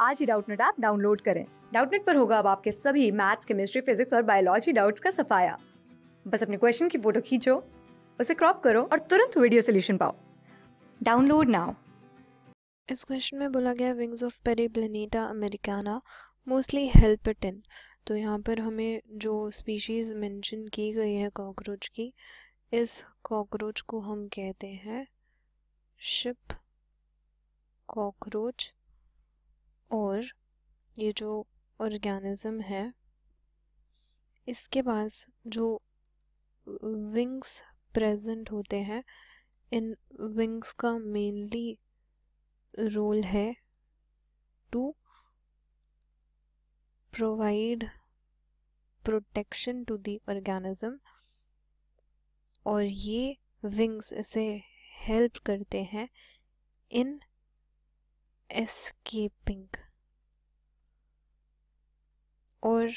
आज ही Doubtnut app download करें डाउटनेट पर होगा अब आपके सभी मैथ्स केमिस्ट्री फिजिक्स और बायोलॉजी डाउट्स का सफाया बस अपने क्वेश्चन की फोटो खींचो उसे क्रॉप करो और तुरंत वीडियो सोल्यूशन पाओ डाउनलोड नाउ इस क्वेश्चन में बोला गया wings of Periplaneta americana mostly help it in तो यहाँ पर हमें जो स्पीशीज़ मेंशन की गई है कॉकरोच की इस कॉकरोच को हम कहते हैं शिप कॉकरोच और ये जो ऑर्गेनिज़म है इसके पास जो विंग्स प्रेजेंट होते हैं इन विंग्स का मेनली रोल है to provide protection to the organism और ये विंग्स इसे हेल्प करते हैं इन एस्केपिंग और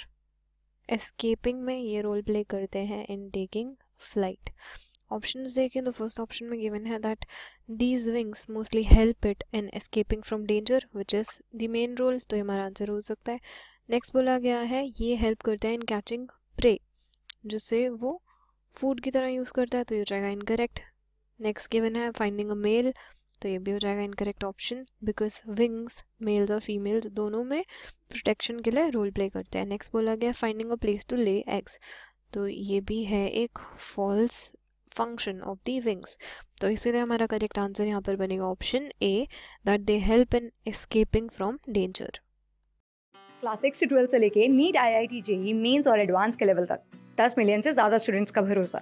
एस्केपिंग में ये रोल प्ले करते हैं इन टेकिंग फ्लाइट ऑप्शन देखें तो फर्स्ट ऑप्शन में गिवन है that these wings mostly help it in escaping from danger which is the main role तो ये हमारा आंसर हो सकता है नेक्स्ट बोला गया है ये हेल्प करता है इन कैचिंग प्रे जिसे वो फूड की तरह यूज़ करता है तो ये हो जाएगा इनकरेक्ट नेक्स्ट गिवन है फाइंडिंग अ मेल तो ये भी हो जाएगा incorrect option because wings males और फीमेल्स दोनों में प्रोटेक्शन के लिए रोल प्ले करते हैं नेक्स्ट बोला गया finding a place to lay eggs तो ये भी है एक false function of the wings तो इसीलिए हमारा करेक्ट आंसर यहाँ पर बनेगा option A that they help in escaping from danger class six से ट्वेल्थ से लेके NEET I I T JEE mains और एडवांस के लेवल तक दस मिलियन से ज़्यादा स्टूडेंट्स का भरोसा